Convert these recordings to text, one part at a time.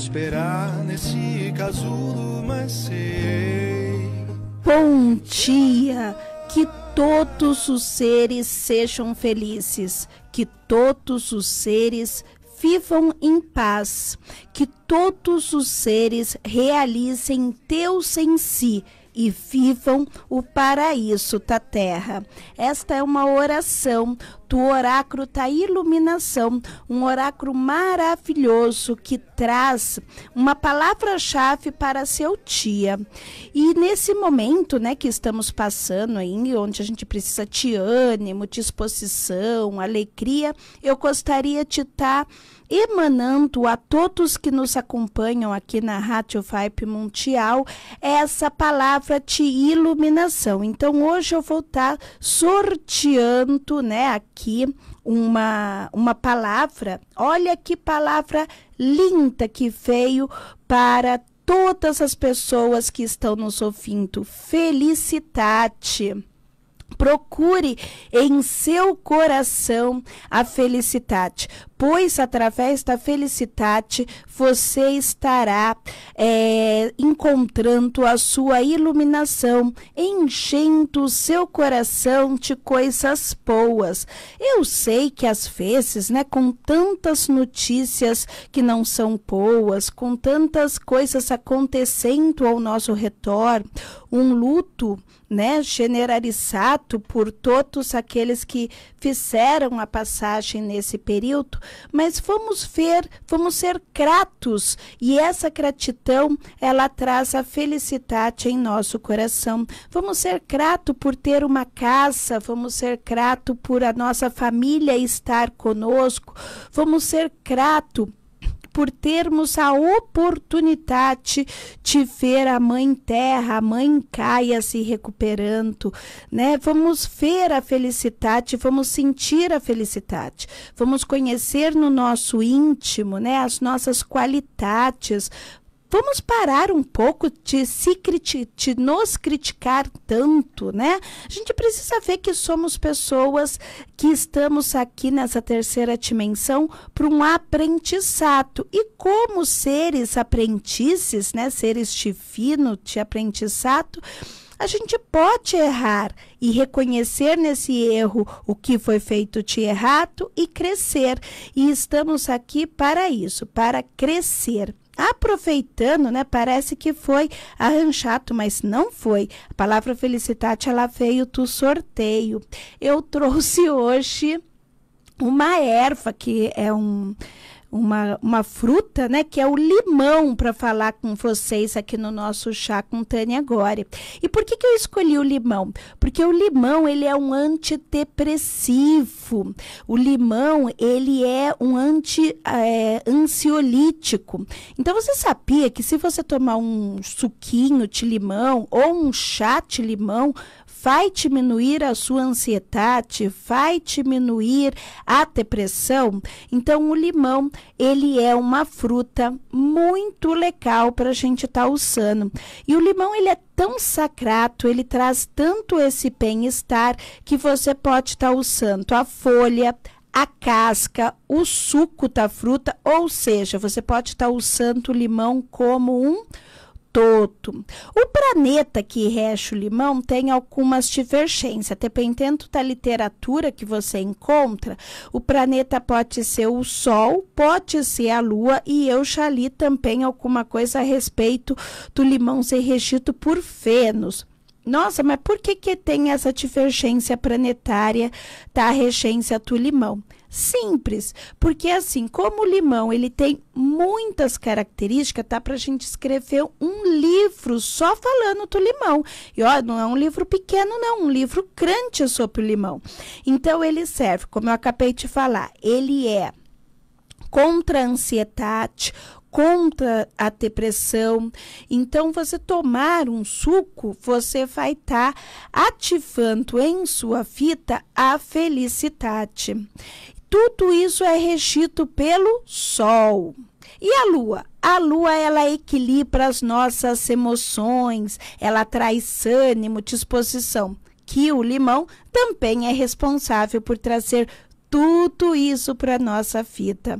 esperar nesse casulo, mas sei. Bom dia! Que todos os seres sejam felizes, que todos os seres vivam em paz, que todos os seres realizem Deus em si e vivam o paraíso da terra. Esta é uma oração do oráculo da iluminação, um oráculo maravilhoso que traz uma palavra-chave para seu dia. E nesse momento, né, que estamos passando aí, onde a gente precisa de ânimo, disposição, alegria, eu gostaria de estar emanando a todos que nos acompanham aqui na Rádio Vibe Mundial essa palavra de iluminação. Então hoje eu vou estar sorteando, né, aqui uma, uma palavra. Olha que palavra linda que veio para todas as pessoas que estão nos ouvindo. Felicidade procure em seu coração a felicidade, pois através da felicidade você estará é, encontrando a sua iluminação, enchendo o seu coração de coisas boas. Eu sei que às vezes, né, com tantas notícias que não são boas, com tantas coisas acontecendo ao nosso retorno um luto né, generalizado por todos aqueles que fizeram a passagem nesse período, mas vamos ver, vamos ser gratos e essa gratidão ela traz a felicidade em nosso coração. Vamos ser gratos por ter uma casa, vamos ser gratos por a nossa família estar conosco, vamos ser gratos por termos a oportunidade de ver a Mãe Terra, a Mãe Caia se recuperando, né? Vamos ver a felicidade, vamos sentir a felicidade, vamos conhecer no nosso íntimo, né? As nossas qualidades, vamos parar um pouco de, se criti de nos criticar tanto, né? A gente precisa ver que somos pessoas que estamos aqui nessa terceira dimensão para um aprendizado. E como seres aprendizes, né? Seres fino, de aprendizado, a gente pode errar e reconhecer nesse erro o que foi feito de errado e crescer. E estamos aqui para isso, para crescer aproveitando, né? Parece que foi arranchado, mas não foi. A palavra felicidade, ela veio do sorteio. Eu trouxe hoje uma erva que é um uma, uma fruta, né, que é o limão, para falar com vocês aqui no nosso chá com Tânia agora. E por que, que eu escolhi o limão? Porque o limão, ele é um antidepressivo. O limão, ele é um anti, é, ansiolítico. Então, você sabia que se você tomar um suquinho de limão ou um chá de limão, vai diminuir a sua ansiedade, vai diminuir a depressão. Então, o limão, ele é uma fruta muito legal para a gente estar tá usando. E o limão, ele é tão sacrato, ele traz tanto esse bem-estar que você pode estar tá usando a folha, a casca, o suco da fruta, ou seja, você pode estar tá usando o limão como um Toto. O planeta que rege o limão tem algumas divergências. Dependendo da literatura que você encontra, o planeta pode ser o Sol, pode ser a Lua, e eu já li também alguma coisa a respeito do limão ser regido por Vênus. Nossa, mas por que, que tem essa divergência planetária da regência do limão? simples, porque assim, como o limão, ele tem muitas características, tá a gente escrever um livro só falando do limão. E ó, não é um livro pequeno não, um livro crante sobre o limão. Então ele serve, como eu acabei de falar, ele é contra a ansiedade, contra a depressão. Então, você tomar um suco, você vai estar tá ativando em sua vida a felicidade tudo isso é regido pelo Sol. E a Lua? A Lua ela equilibra as nossas emoções, ela traz ânimo, disposição. Que o limão também é responsável por trazer tudo isso para nossa fita.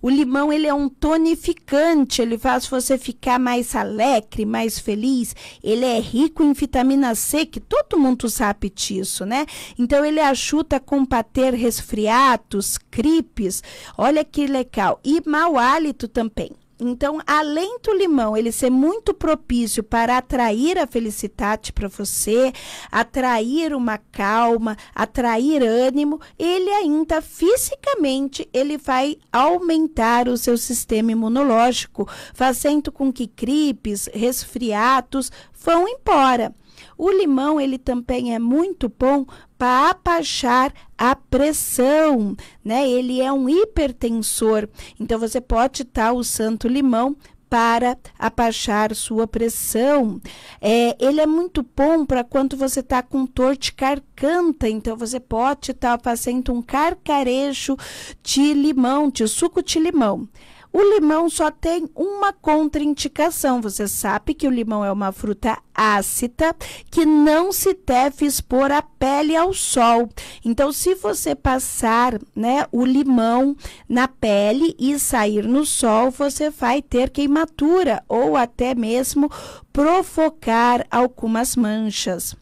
O limão ele é um tonificante, ele faz você ficar mais alegre, mais feliz. Ele é rico em vitamina C, que todo mundo sabe disso, né? Então ele ajuda a combater resfriados, gripes. Olha que legal. E mau hálito também. Então, além do limão ele ser muito propício para atrair a felicidade para você, atrair uma calma, atrair ânimo, ele ainda fisicamente ele vai aumentar o seu sistema imunológico, fazendo com que gripes, resfriados vão embora. O limão ele também é muito bom para abaixar a pressão, né? Ele é um hipertensor. Então você pode estar Santo limão para abaixar sua pressão. É, ele é muito bom para quando você está com dor de carcanta, então você pode estar tá fazendo um carcarejo de limão, de suco de limão. O limão só tem uma contraindicação. Você sabe que o limão é uma fruta ácida que não se deve expor a pele ao sol. Então, se você passar né, o limão na pele e sair no sol, você vai ter queimadura ou até mesmo provocar algumas manchas.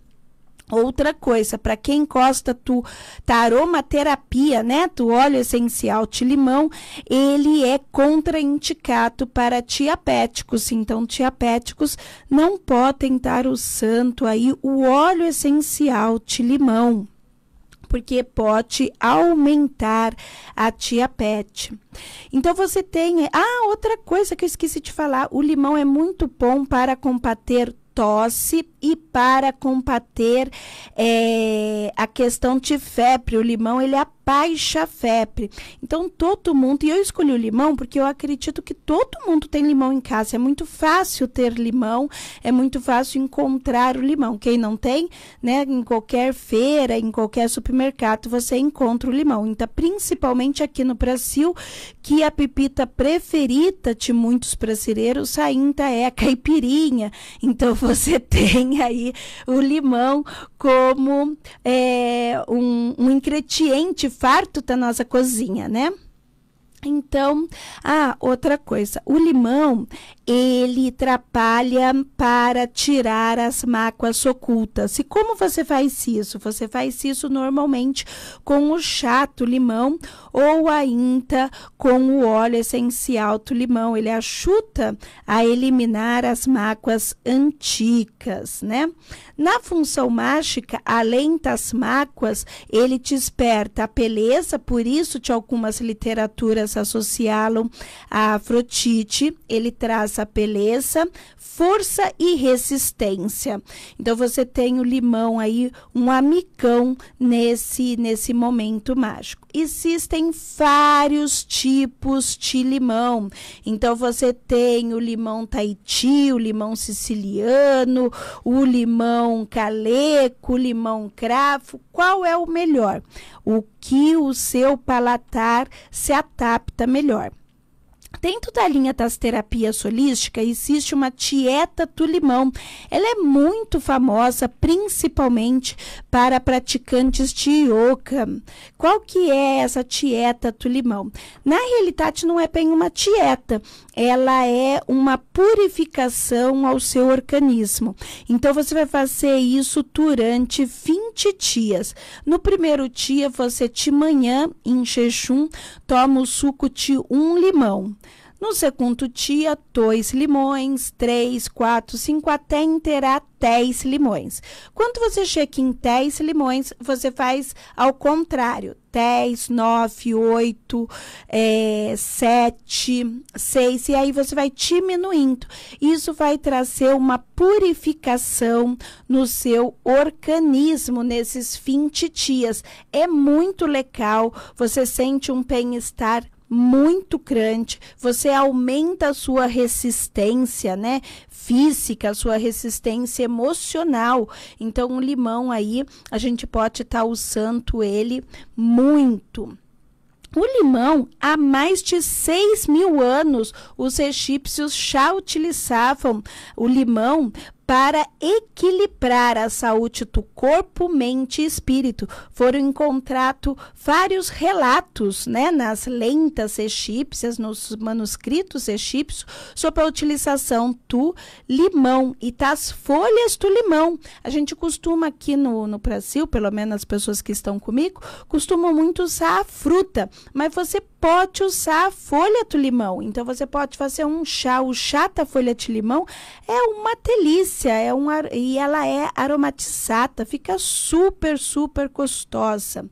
Outra coisa, para quem gosta tá aromaterapia né, do óleo essencial de limão, ele é contraindicado para tiapéticos Então, tiapéticos não podem estar usando aí o óleo essencial de limão, porque pode aumentar a tiapete Então você tem, ah, outra coisa que eu esqueci de falar, o limão é muito bom para combater tosse e para combater é, a questão de febre. O limão ele é Baixa febre. Então, todo mundo, e eu escolhi o limão porque eu acredito que todo mundo tem limão em casa. É muito fácil ter limão, é muito fácil encontrar o limão. Quem não tem, né, em qualquer feira, em qualquer supermercado, você encontra o limão. Então, principalmente aqui no Brasil, que a pepita preferida de muitos brasileiros ainda é a caipirinha. Então, você tem aí o limão como é, um, um ingrediente farto da tá nossa cozinha, né? Então, ah, outra coisa, o limão, ele trabalha para tirar as mácuas ocultas. E como você faz isso? Você faz isso normalmente com o chato limão ou ainda com o óleo essencial do limão. Ele ajuda a eliminar as mágoas antigas, né? Na função mágica, além das mágoas, ele desperta a beleza, por isso de algumas literaturas associá-lo a Afrodite. Ele traz a beleza, força e resistência. Então você tem o limão aí, um amicão nesse nesse momento mágico. Existem vários tipos de limão. Então você tem o limão Tahiti, o limão siciliano, o limão caleco, o limão cravo. Qual é o melhor? O que o seu paladar se adapta melhor. Dentro da linha das terapias holísticas, existe uma dieta do limão. Ela é muito famosa, principalmente para praticantes de yoga. Qual que é essa dieta do limão? Na realidade, não é bem uma dieta. Ela é uma purificação ao seu organismo. Então, você vai fazer isso durante 20 dias. No primeiro dia, você de manhã, em jejum, toma o suco de um limão. No segundo dia, dois limões, três, quatro, cinco, até inteirar 10 limões. Quando você chega em 10 limões, você faz ao contrário. 10, 9, 8, sete 7, 6, e aí você vai diminuindo. Isso vai trazer uma purificação no seu organismo nesses 20 dias. É muito legal, você sente um bem-estar muito crante, você aumenta a sua resistência, né, física, a sua resistência emocional. Então, o limão aí, a gente pode estar tá usando ele muito. O limão, há mais de 6 mil anos, os egípcios já utilizavam o limão para equilibrar a saúde do corpo, mente e espírito. Foram encontrados vários relatos né, nas lentas egípcias, nos manuscritos egípcios, sobre a utilização do limão e das folhas do limão. A gente costuma aqui no, no Brasil, pelo menos as pessoas que estão comigo, costumam muito usar a fruta, mas você pode usar a folha do limão. Então, você pode fazer um chá. O chá da folha de limão é uma delícia é um ar... e ela é aromatizada, fica super, super gostosa.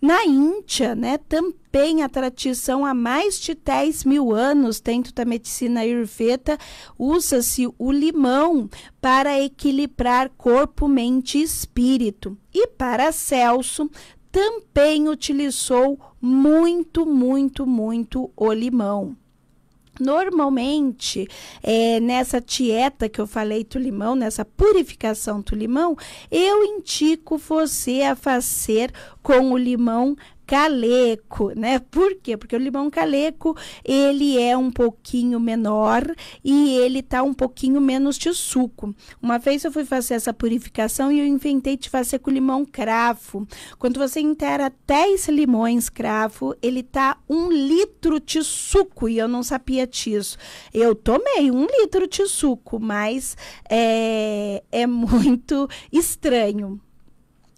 Na Índia, né, também a tradição há mais de 10 mil anos dentro da medicina ayurveda, usa-se o limão para equilibrar corpo, mente e espírito. E para Celso, também utilizou muito, muito, muito o limão. Normalmente, é, nessa dieta que eu falei tulimão, nessa purificação tulimão, eu indico você a fazer com o limão caleco, né? Por quê? Porque o limão caleco, ele é um pouquinho menor e ele tá um pouquinho menos de suco. Uma vez eu fui fazer essa purificação e eu inventei de fazer com limão cravo. Quando você intera 10 limões cravo, ele tá um litro de suco e eu não sabia disso. Eu tomei um litro de suco, mas é, é muito estranho.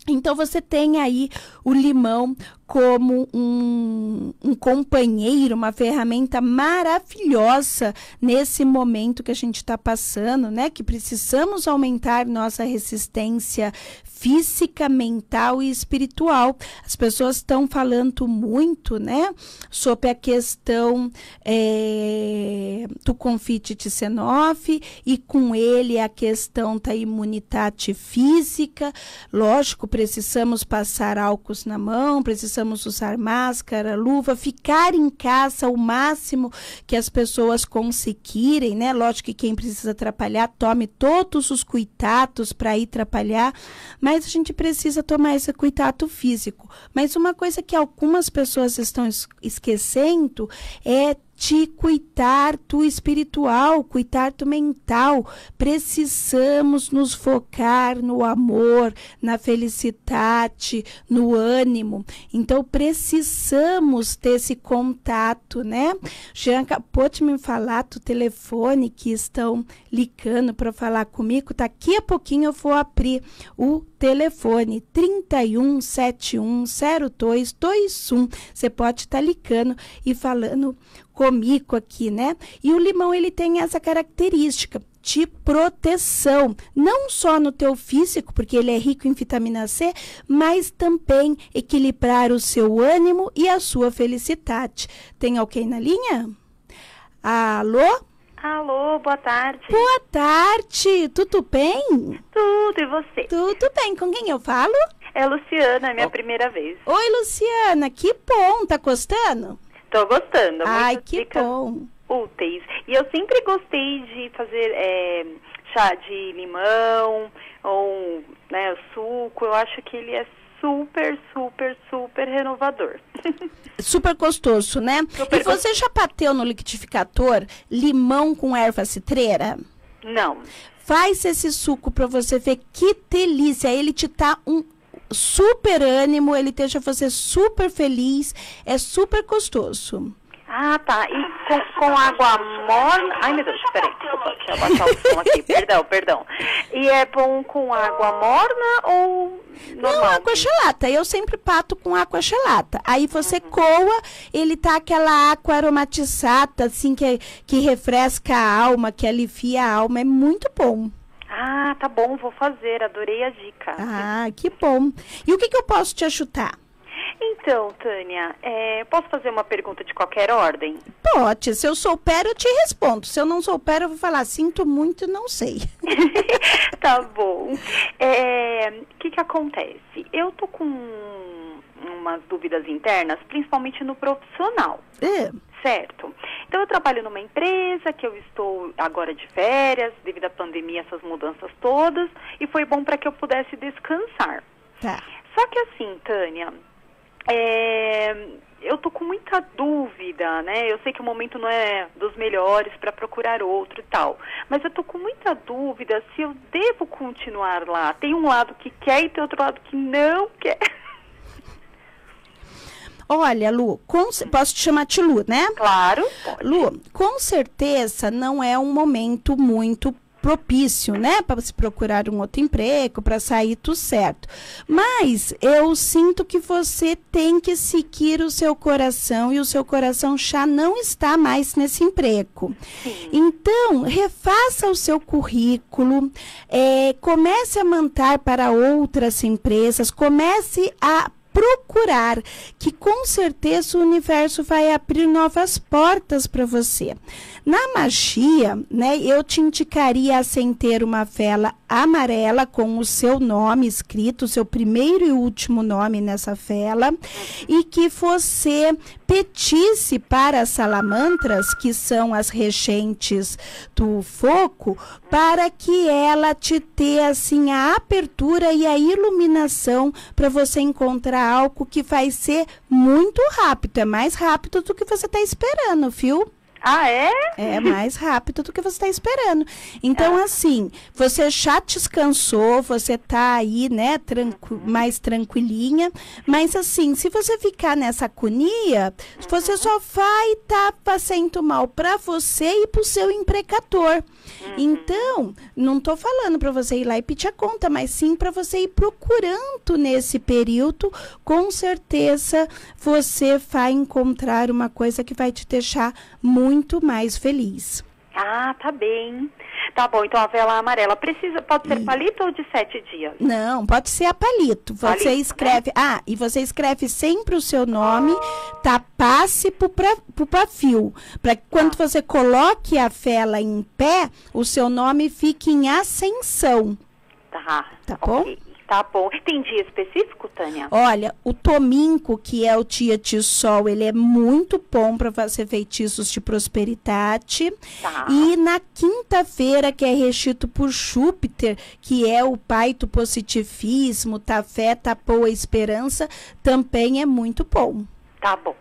Então você tem aí o limão como um, um, companheiro, uma ferramenta maravilhosa nesse momento que a gente está passando, né? Que precisamos aumentar nossa resistência física, mental e espiritual. As pessoas estão falando muito, né? Sobre a questão é, do confite de Senoff e com ele a questão da imunidade física. Lógico, precisamos passar álcool na mão, precisamos possamos usar máscara, luva, ficar em casa o máximo que as pessoas conseguirem, né? Lógico que quem precisa atrapalhar, tome todos os cuidados para ir atrapalhar, mas a gente precisa tomar esse cuidado físico. Mas uma coisa que algumas pessoas estão esquecendo é cuitar tu espiritual, tu mental. Precisamos nos focar no amor, na felicidade, no ânimo. Então precisamos ter esse contato, né? Jean, pode me falar do telefone que estão ligando para falar comigo? Daqui a pouquinho eu vou abrir o telefone 31710221. Você pode estar tá ligando e falando comico aqui, né? E o limão ele tem essa característica de proteção, não só no teu físico, porque ele é rico em vitamina C, mas também equilibrar o seu ânimo e a sua felicidade. Tem alguém na linha? Alô? Alô, boa tarde. Boa tarde, tudo bem? Tudo, e você? Tudo bem, com quem eu falo? É Luciana, é minha oh. primeira vez. Oi, Luciana, que bom, tá gostando? Tô gostando. Ai, que bom. Úteis. E eu sempre gostei de fazer é, chá de limão ou né, suco. Eu acho que ele é super, super, super renovador. Super gostoso, né? Super e você gostoso. já bateu no liquidificador limão com erva citreira? Não. Faz esse suco para você ver que delícia. Ele te dá um super ânimo, ele deixa você super feliz, é super gostoso. Ah, tá. E com, com, água morna. Ai, meu Deus, peraí, deixa eu baixar o som aqui. perdão, perdão. E é bom com água morna ou. Normal? Não, água gelata. Eu sempre pato com água gelata. Aí você uhum. coa, ele tá aquela água aromatizada, assim, que, que refresca a alma, que alivia a alma. É muito bom. Ah, tá bom, vou fazer. Adorei a dica. Ah, que bom. E o que, que eu posso te ajudar? Então, Tânia, é, posso fazer uma pergunta de qualquer ordem? Pode. Se eu souber, eu te respondo. Se eu não souber, eu vou falar, sinto muito, não sei. tá bom. O é, que, que acontece? Eu tô com umas dúvidas internas, principalmente no profissional. É certo? Então, eu trabalho numa empresa que eu estou agora de férias, devido à pandemia, essas mudanças todas, e foi bom para que eu pudesse descansar. Tá. Só que assim, Tânia, é, eu tô com muita dúvida, né? Eu sei que o momento não é dos melhores para procurar outro e tal, mas eu tô com muita dúvida se eu devo continuar lá. Tem um lado que quer e tem outro lado que não quer. Olha, Lu, com, posso te chamar de Lu, né? Claro. Pode. Lu, com certeza não é um momento muito propício, né, para se procurar um outro emprego, para sair tudo certo. Mas eu sinto que você tem que seguir o seu coração e o seu coração já não está mais nesse emprego. Sim. Então, refaça o seu currículo, é, comece a mandar para outras empresas, comece a procurar, que com certeza o universo vai abrir novas portas para você. Na magia, né, eu te indicaria acender uma vela amarela com o seu nome escrito, seu primeiro e último nome nessa fela, e que você petisse para as salamantras, que são as rechentes do foco, para que ela te dê assim a apertura e a iluminação para você encontrar algo que vai ser muito rápido, é mais rápido do que você está esperando, viu? Ah, é? É mais rápido do que você está esperando. Então, ah. assim, você já descansou, você tá aí, né, tranqu uhum. mais tranquilinha. Mas, assim, se você ficar nessa agonia, uhum. você só vai estar tá fazendo mal para você e para o seu empregador. Uhum. Então, não estou falando para você ir lá e pedir a conta, mas sim para você ir procurando nesse período. Com certeza você vai encontrar uma coisa que vai te deixar muito mais feliz. Ah, tá bem. Tá bom, então a vela amarela precisa, pode ser palito ou de sete dias? Não, pode ser a palito. Você palito, né? escreve, né? ah, e você escreve sempre o seu nome, ah. tá? Passe pro, pra, pro para que quando ah. você coloque a vela em pé, o seu nome fique em ascensão. Tá. Tá bom? Tá bom. Tem dia específico, Tânia? Olha, o tominco, que é o tia-tio sol, ele é muito bom para fazer feitiços de prosperidade. Tá. E na quinta-feira, que é restito por Júpiter, que é o pai do positivismo, tá fé, tá boa esperança, também é muito bom. Tá bom.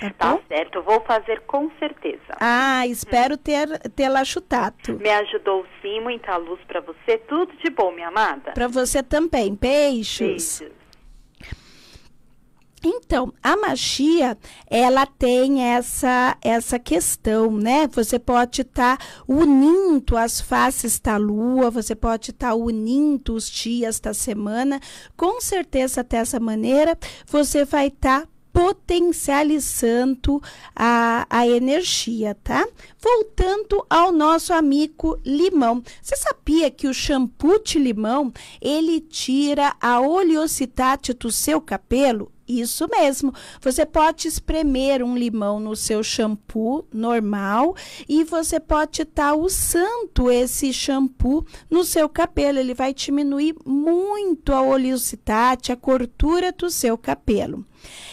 Tá, tá certo, vou fazer com certeza. Ah, espero hum. ter tê-la chutado. Me ajudou sim, muita luz para você, tudo de bom, minha amada. Para você também, peixes Então, a magia, ela tem essa essa questão, né? Você pode estar tá unindo as faces da lua, você pode estar tá unindo os dias da semana. Com certeza, dessa maneira, você vai estar tá potencializando a, a energia, tá? Voltando ao nosso amigo limão. Você sabia que o shampoo de limão, ele tira a oleosidade do seu cabelo? Isso mesmo. Você pode espremer um limão no seu shampoo normal e você pode estar tá usando esse shampoo no seu cabelo. Ele vai diminuir muito a oleosidade, a cortura do seu cabelo.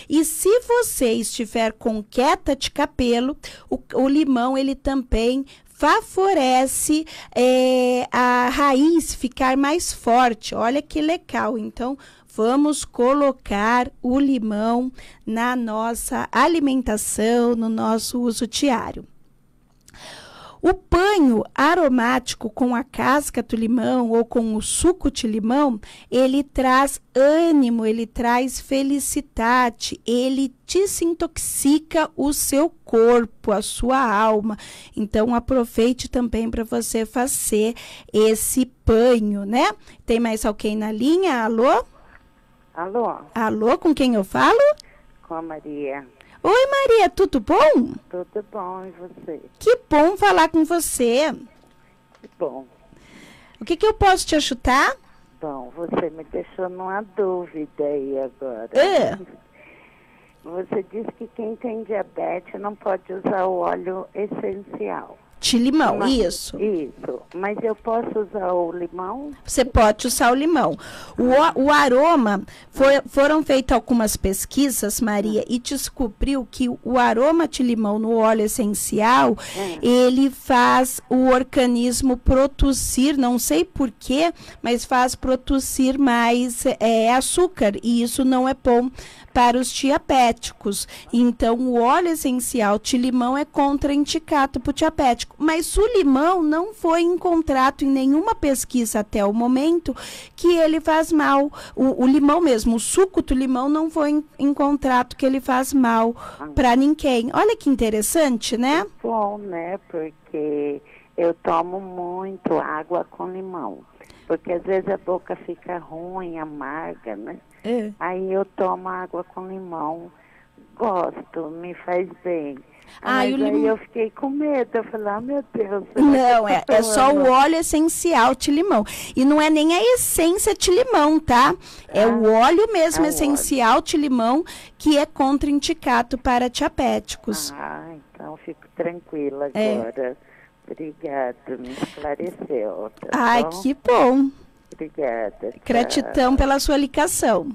E se você estiver com queda de cabelo, o, o limão ele também favorece é, a raiz ficar mais forte. Olha que legal. Então, vamos colocar o limão na nossa alimentação, no nosso uso diário. O banho aromático com a casca do limão ou com o suco de limão, ele traz ânimo, ele traz felicidade, ele desintoxica o seu corpo, a sua alma. Então aproveite também para você fazer esse banho, né? Tem mais alguém na linha? Alô? Alô? Alô, com quem eu falo? Com a Maria. Oi, Maria, tudo bom? Tudo bom, e você? Que bom falar com você. Que bom. O que, que eu posso te ajudar? Bom, você me deixou numa dúvida aí agora. É. Você disse que quem tem diabetes não pode usar o óleo essencial. De limão, Mas, isso. Isso. Mas eu posso usar o limão? Você pode usar o limão. O, o aroma, foi, foram feitas algumas pesquisas, Maria, e descobriu que o aroma de limão no óleo essencial, é. ele faz o organismo produzir, não sei porquê, mas faz produzir mais é, açúcar. E isso não é bom para os diabéticos. Então, o óleo essencial de limão é contraindicado para o diabético mas o limão não foi encontrado em nenhuma pesquisa até o momento que ele faz mal. O, o limão mesmo, o suco do limão não foi encontrado que ele faz mal ah. para ninguém. Olha que interessante, né? É bom, né? Porque eu tomo muito água com limão. Porque às vezes a boca fica ruim, amarga, né? É. Aí eu tomo água com limão. Gosto, me faz bem. Ah, lim... aí eu fiquei com medo, eu falei, ah, meu Deus. Não, é, é só o óleo essencial de limão. E não é nem a essência de limão, tá? É ah, é o óleo mesmo é essencial de limão que é contraindicado para diabéticos. Ah, então fico tranquila é. agora. É. Obrigada, me esclareceu. Tá Ai, bom? que bom. Obrigada. Gratidão pela sua ligação.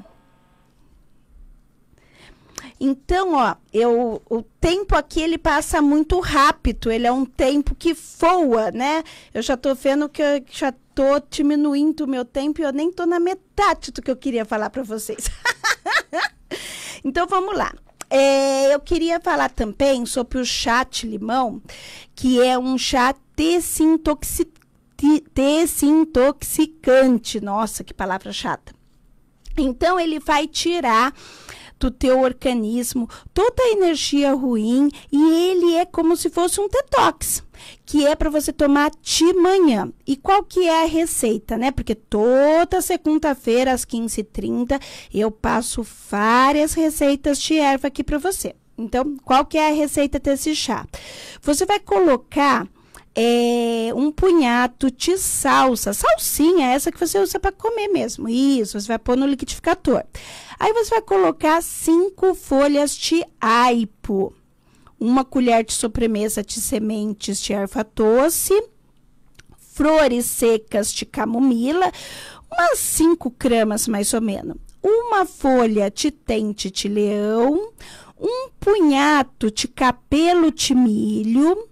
Então, ó, eu, o tempo aqui ele passa muito rápido, ele é um tempo que voa, né? Eu já estou vendo que eu já estou diminuindo o meu tempo e eu nem estou na metade do que eu queria falar para vocês. então, vamos lá. É, eu queria falar também sobre o chá de limão, que é um chá desintoxicante. Nossa, que palavra chata. Então, ele vai tirar do teu organismo, toda a energia ruim, e ele é como se fosse um detox, que é para você tomar de manhã. E qual que é a receita, né? Porque toda segunda-feira às 15h30 eu passo várias receitas de erva aqui para você. Então, qual que é a receita desse chá? Você vai colocar é, um punhado de salsa, salsinha, é essa que você usa para comer mesmo. Isso, você vai pôr no liquidificador. Aí você vai colocar cinco folhas de aipo, uma colher de sobremesa de sementes de erva doce, flores secas de camomila, umas cinco gramas mais ou menos, uma folha de tente, de leão, um punhado de capelo de milho,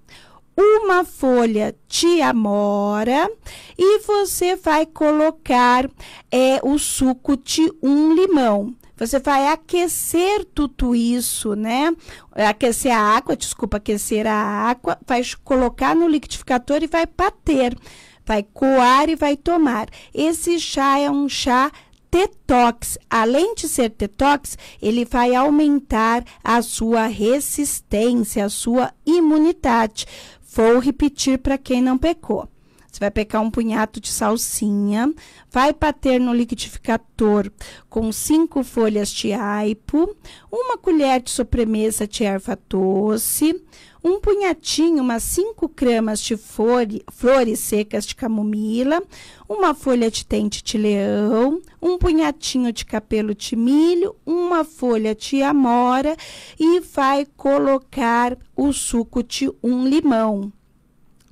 uma folha de amora e você vai colocar é, o suco de um limão. Você vai aquecer tudo isso, né? Aquecer a água, desculpa, aquecer a água, vai colocar no liquidificador e vai bater. Vai coar e vai tomar. Esse chá é um chá detox. Além de ser detox, ele vai aumentar a sua resistência, a sua imunidade. Vou repetir para quem não pecou. Você vai pegar um punhado de salsinha, vai bater no liquidificador com cinco folhas de aipo, uma colher de sobremesa de erva doce, um punhatinho, umas 5 gramas de flore, flores secas de camomila, uma folha de tente de leão, um punhatinho de capelo de milho, uma folha de amora e vai colocar o suco de um limão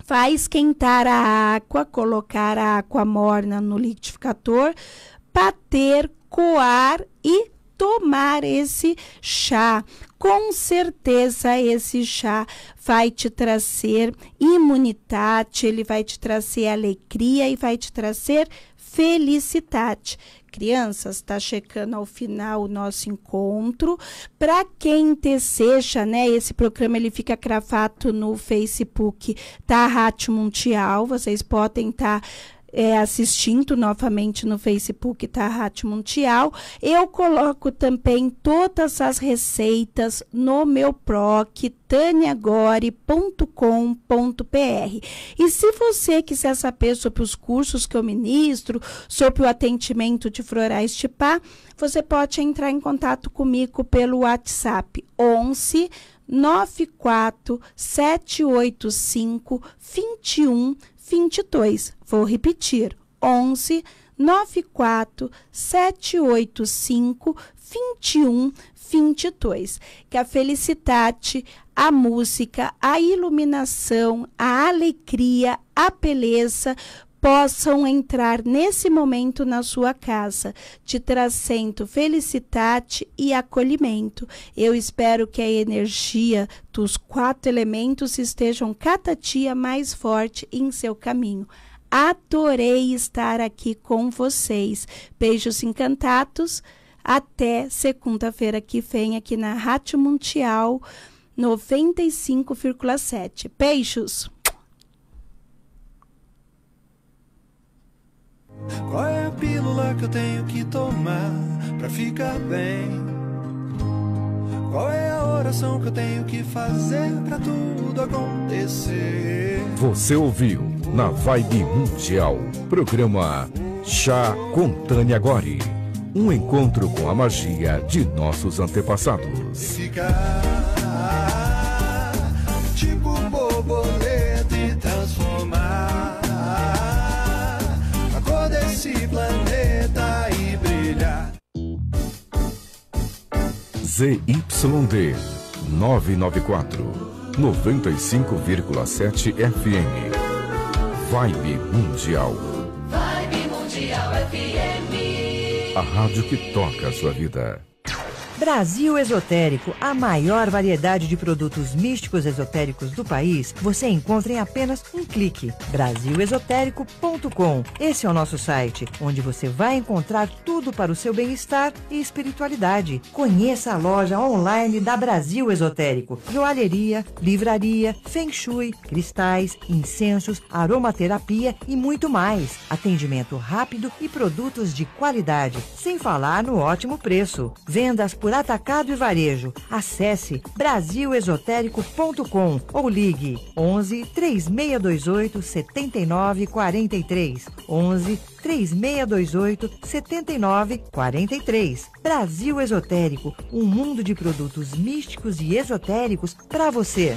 vai esquentar a água, colocar a água morna no liquidificador, bater, coar e tomar esse chá com certeza esse chá vai te trazer imunidade, ele vai te trazer alegria e vai te trazer felicidade. Crianças, está chegando ao final o nosso encontro. Para quem deseja, né? Esse programa ele fica cravado no Facebook da Rádio Mundial. Vocês podem estar. Tá é, assistindo novamente no Facebook da Rádio Mundial. Eu coloco também todas as receitas no meu PROC, taniagore.com.br. E se você quiser saber sobre os cursos que eu ministro, sobre o atendimento de florais tipá, você pode entrar em contato comigo pelo WhatsApp 11 785 21 22. Vou repetir: 11 94 785 21 22. Que a felicidade, a música, a iluminação, a alegria, a beleza possam entrar nesse momento na sua casa, te trazendo felicidade e acolhimento. Eu espero que a energia dos quatro elementos estejam cada dia mais forte em seu caminho. Adorei estar aqui com vocês. Beijos encantados. Até segunda-feira que vem aqui na Rádio Mundial 95,7. Beijos! Qual é a pílula que eu tenho que tomar pra ficar bem? Qual é a oração que eu tenho que fazer pra tudo acontecer? Você ouviu na Vibe Mundial, programa Chá com Tânia Gori. Um encontro com a magia de nossos antepassados. Ficar. ZYD 994 95,7 FM. Vibe Mundial. Vibe Mundial FM. A rádio que toca a sua vida. Brasil Esotérico, a maior variedade de produtos místicos esotéricos do país, você encontra em apenas um clique. Brasilesotérico.com. Esse é o nosso site, onde você vai encontrar tudo para o seu bem-estar e espiritualidade. Conheça a loja online da Brasil Esotérico: joalheria, livraria, feng shui, cristais, incensos, aromaterapia e muito mais. Atendimento rápido e produtos de qualidade, sem falar no ótimo preço. Vendas por por atacado e varejo. Acesse brasilesotérico.com ou ligue 11 3628 7943. 11 3628 7943. Brasil Esotérico, um mundo de produtos místicos e esotéricos para você.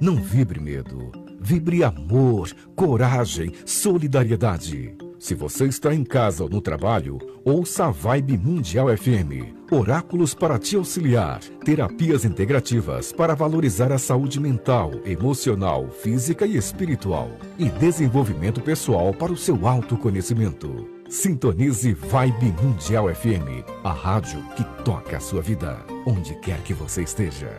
Não vibre medo, vibre amor, coragem, solidariedade. Se você está em casa ou no trabalho, ouça a Vibe Mundial FM. Oráculos para te auxiliar. Terapias integrativas para valorizar a saúde mental, emocional, física e espiritual. E desenvolvimento pessoal para o seu autoconhecimento. Sintonize Vibe Mundial FM, a rádio que toca a sua vida, onde quer que você esteja.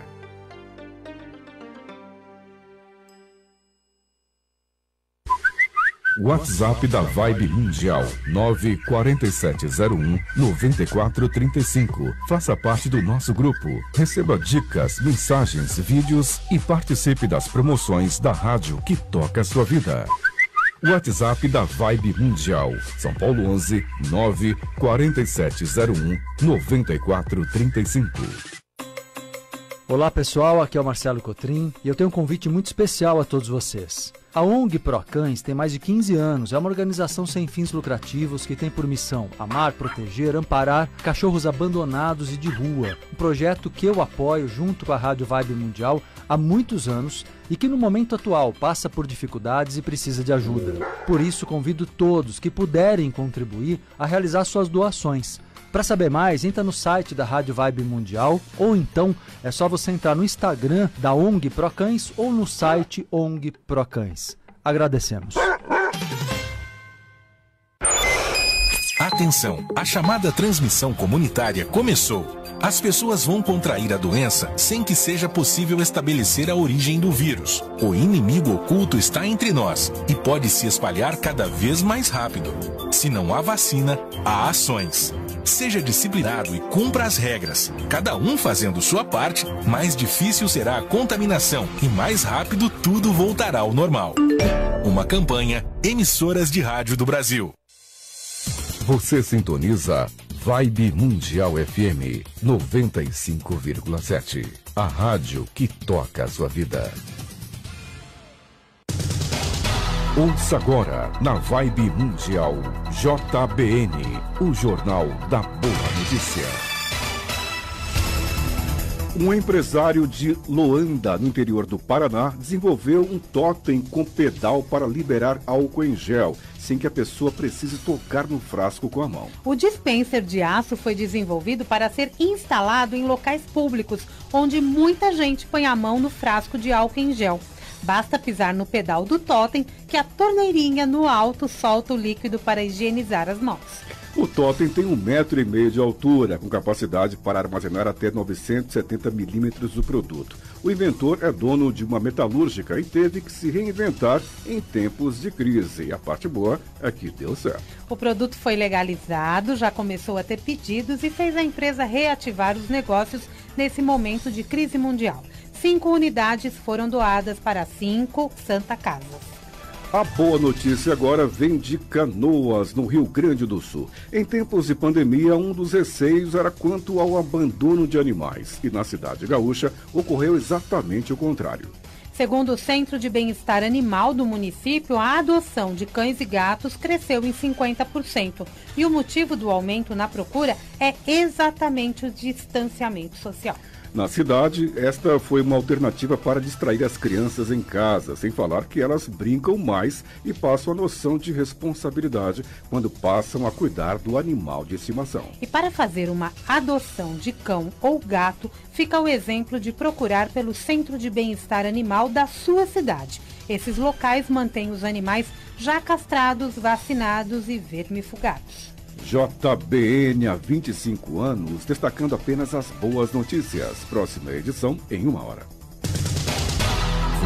WhatsApp da Vibe Mundial 94701 9435. Faça parte do nosso grupo. Receba dicas, mensagens, vídeos e participe das promoções da rádio que toca a sua vida. WhatsApp da Vibe Mundial. São Paulo 11 94701 9435. Olá pessoal, aqui é o Marcelo Cotrim e eu tenho um convite muito especial a todos vocês. A ONG Procães tem mais de 15 anos. É uma organização sem fins lucrativos que tem por missão amar, proteger, amparar cachorros abandonados e de rua. Um projeto que eu apoio junto com a Rádio Vibe Mundial há muitos anos e que no momento atual passa por dificuldades e precisa de ajuda. Por isso convido todos que puderem contribuir a realizar suas doações. Para saber mais, entra no site da Rádio Vibe Mundial ou então é só você entrar no Instagram da ONG Procães ou no site ONG Procães. Agradecemos. Atenção, a chamada transmissão comunitária começou. As pessoas vão contrair a doença sem que seja possível estabelecer a origem do vírus. O inimigo oculto está entre nós e pode se espalhar cada vez mais rápido. Se não há vacina, há ações. Seja disciplinado e cumpra as regras. Cada um fazendo sua parte, mais difícil será a contaminação e mais rápido tudo voltará ao normal. Uma campanha Emissoras de Rádio do Brasil. Você sintoniza Vibe Mundial FM 95,7. A rádio que toca a sua vida. Ouça agora, na Vibe Mundial, JBN, o Jornal da Boa Notícia. Um empresário de Loanda, no interior do Paraná, desenvolveu um totem com pedal para liberar álcool em gel, sem que a pessoa precise tocar no frasco com a mão. O dispenser de aço foi desenvolvido para ser instalado em locais públicos, onde muita gente põe a mão no frasco de álcool em gel. Basta pisar no pedal do totem que a torneirinha no alto solta o líquido para higienizar as mãos. O totem tem um metro e meio de altura, com capacidade para armazenar até 970 milímetros do produto. O inventor é dono de uma metalúrgica e teve que se reinventar em tempos de crise. E a parte boa é que deu certo. O produto foi legalizado, já começou a ter pedidos e fez a empresa reativar os negócios nesse momento de crise mundial cinco unidades foram doadas para cinco Santa Casas. A boa notícia agora vem de Canoas, no Rio Grande do Sul. Em tempos de pandemia, um dos receios era quanto ao abandono de animais. E na cidade gaúcha, ocorreu exatamente o contrário. Segundo o Centro de Bem-Estar Animal do município, a adoção de cães e gatos cresceu em 50%. E o motivo do aumento na procura é exatamente o distanciamento social. Na cidade, esta foi uma alternativa para distrair as crianças em casa, sem falar que elas brincam mais e passam a noção de responsabilidade quando passam a cuidar do animal de estimação. E para fazer uma adoção de cão ou gato, fica o exemplo de procurar pelo Centro de Bem-Estar Animal da sua cidade. Esses locais mantêm os animais já castrados, vacinados e vermifugados. JBN há 25 anos, destacando apenas as boas notícias. Próxima edição em uma hora.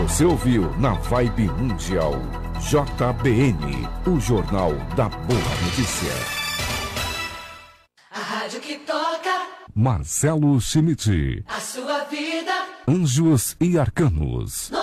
Você ouviu na Vibe Mundial JBN, o jornal da boa notícia. A rádio que toca. Marcelo Schmidt. A sua vida. Anjos e arcanos. No